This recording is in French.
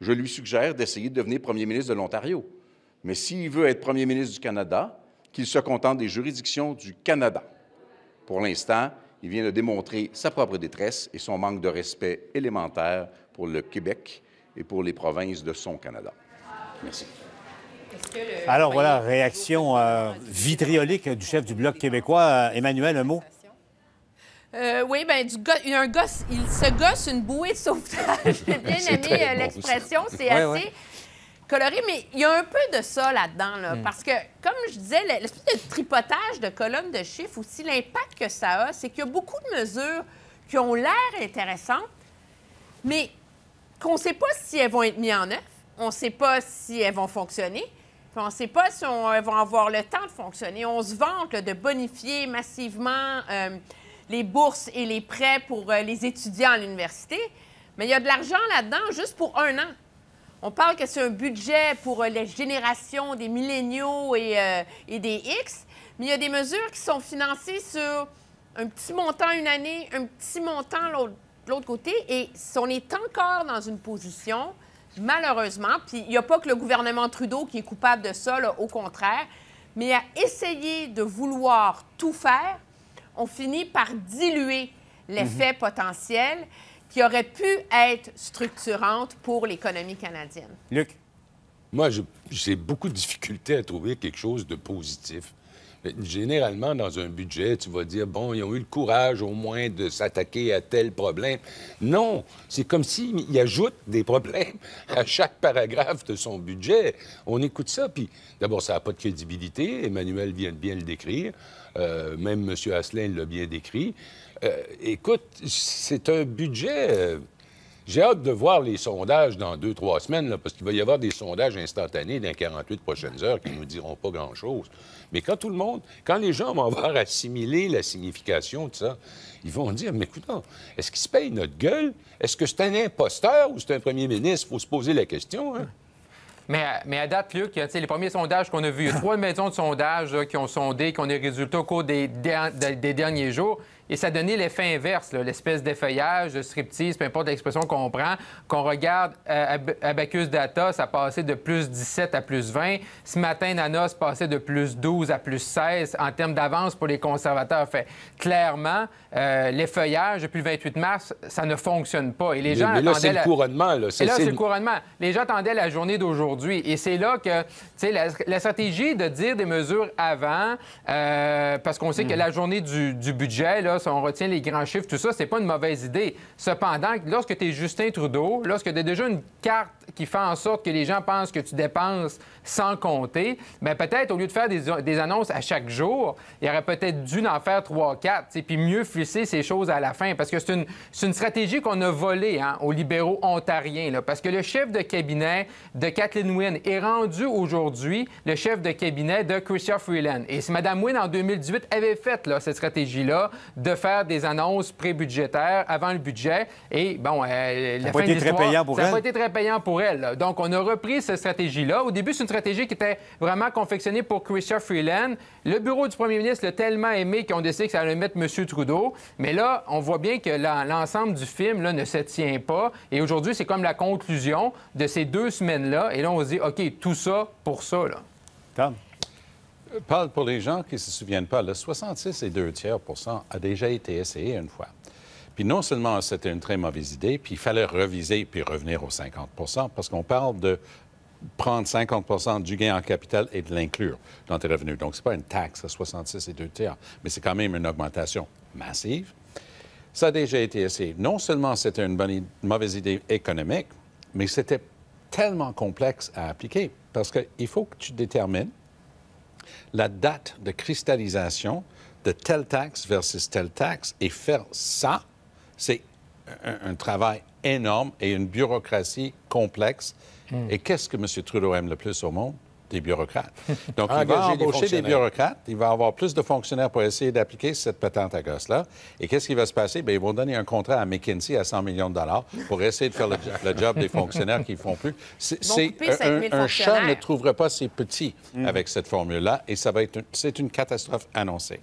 Je lui suggère d'essayer de devenir premier ministre de l'Ontario. Mais s'il veut être premier ministre du Canada, qu'il se contente des juridictions du Canada. Pour l'instant, il vient de démontrer sa propre détresse et son manque de respect élémentaire pour le Québec et pour les provinces de son Canada. Merci. Alors voilà, réaction euh, vitriolique du chef du Bloc québécois. Euh, Emmanuel, un mot? Euh, oui, bien, du a un gosse, il se gosse une bouée de sauvetage. J'ai bien aimé euh, l'expression, c'est assez coloré, mais il y a un peu de ça là-dedans, hmm. parce que, comme je disais, l'espèce de tripotage de colonnes de chiffres aussi, l'impact que ça a, c'est qu'il y a beaucoup de mesures qui ont l'air intéressantes, mais qu'on ne sait pas si elles vont être mises en œuvre, on ne sait pas si elles vont fonctionner, on ne sait pas si on, elles vont avoir le temps de fonctionner. On se vante de bonifier massivement. Euh, les bourses et les prêts pour euh, les étudiants à l'université, mais il y a de l'argent là-dedans juste pour un an. On parle que c'est un budget pour euh, les générations des milléniaux euh, et, des X, mais il y a des mesures qui sont financées sur un petit montant une année, un petit montant l'autre côté, et on est encore dans une position, malheureusement, puis il n'y a pas que le gouvernement Trudeau qui est coupable de ça, là, au contraire, mais à essayer de vouloir tout faire on finit par diluer l'effet mhm. potentiel qui aurait pu être structurante pour l'économie canadienne. Luc? Moi, j'ai beaucoup de difficultés à trouver quelque chose de positif Généralement, dans un budget, tu vas dire, bon, ils ont eu le courage au moins de s'attaquer à tel problème. Non, c'est comme s'ils ajoutent des problèmes à chaque paragraphe de son budget. On écoute ça, puis d'abord, ça n'a pas de crédibilité. Emmanuel vient de bien le décrire. Euh, même M. Asselin l'a bien décrit. Euh, écoute, c'est un budget euh, j'ai hâte de voir les sondages dans deux, trois semaines, parce qu'il va y avoir des sondages instantanés dans 48 prochaines heures qui ne nous diront pas grand-chose. Mais quand tout le monde, quand les gens vont avoir assimilé la signification de ça, ils vont dire Mais écoute, est-ce qu'il se paye notre gueule Est-ce que c'est un imposteur ou c'est un premier ministre Il faut se poser la question. Hein? Mais à, mais à, date, Luc, les premiers sondages qu'on a vus, il y a trois maisons de sondage qui ont sondé, qui ont des résultats au cours des derniers jours. Et ça donnait l'effet inverse, l'espèce d'effeuillage, de striptease, peu importe l'expression qu'on prend, qu'on regarde euh, Abacus Data, ça passait de plus 17 à plus 20. Ce matin, Nanos passait de plus 12 à plus 16 en termes d'avance pour les conservateurs. Fait clairement, euh, l'effeuillage depuis le 28 mars, ça ne fonctionne pas. Et les gens mais, là, c'est le couronnement. Là, c'est, le... couronnement. Les gens attendaient la journée d'aujourd'hui. Et c'est là que, tu sais, la, stratégie de dire des mesures avant, euh, parce qu'on sait que hmm. la journée du, du budget, là, on retient les grands chiffres, tout ça, c'est pas une mauvaise idée. Cependant, lorsque tu es Justin Trudeau, lorsque tu as déjà une carte qui fait en sorte que les gens pensent que tu dépenses sans compter, mais ben, peut-être au lieu de faire des, annonces à chaque jour, il aurait peut-être dû en faire trois, quatre, puis mieux flisser ces choses à la fin, parce que c'est une, stratégie qu'on a volée hein, aux libéraux ontariens, parce que le chef de cabinet de Kathleen Wynne est rendu aujourd'hui le chef de cabinet de Chrystia Freeland. Et si Mme Wynne, en 2018, avait fait cette stratégie-là de faire des annonces prébudgétaires avant le budget. Et bon, a euh, la ça fin pour elle ça n'a pas été très payant pour elle. Donc, on a repris cette stratégie-là. Au début, c'est une stratégie qui était vraiment confectionnée pour Chrystia Freeland. Le bureau du premier ministre l'a tellement aimé qu'on décide que ça allait mettre M. Trudeau. Mais là, on voit bien que l'ensemble du film là, ne se tient pas. Et aujourd'hui, c'est comme la conclusion de ces deux semaines-là. Et là, on se dit, OK, tout ça pour ça. Là. Tom parle pour les gens qui ne se souviennent pas. Le 66 et 2 tiers a déjà été essayé une fois. Puis non seulement c'était une très mauvaise idée, puis il fallait reviser puis revenir aux 50 parce qu'on parle de prendre 50 du gain en capital et de l'inclure dans tes revenus. Donc, ce n'est pas une taxe à 66 et 2 tiers, mais c'est quand même une augmentation massive. Ça a déjà été essayé. Non seulement c'était une mauvaise idée économique, mais c'était tellement complexe à appliquer parce qu'il faut que tu détermines la date de cristallisation de telle taxe versus telle taxe et faire ça, c'est un, travail énorme et une bureaucratie complexe. Hmm. Et qu'est-ce que M. Trudeau aime le plus au monde? des bureaucrates. Donc, il va embaucher des, bureaucrates, il va avoir plus de fonctionnaires pour essayer d'appliquer cette patente à gosse-là. Et qu'est-ce qui va se passer? Bien, ils vont donner un contrat à McKinsey à 100 millions de dollars pour essayer de faire le, job des fonctionnaires qui ne font plus. C'est, un, chat ne trouvera pas ses petits mm. avec cette formule-là et ça va être c'est une catastrophe annoncée.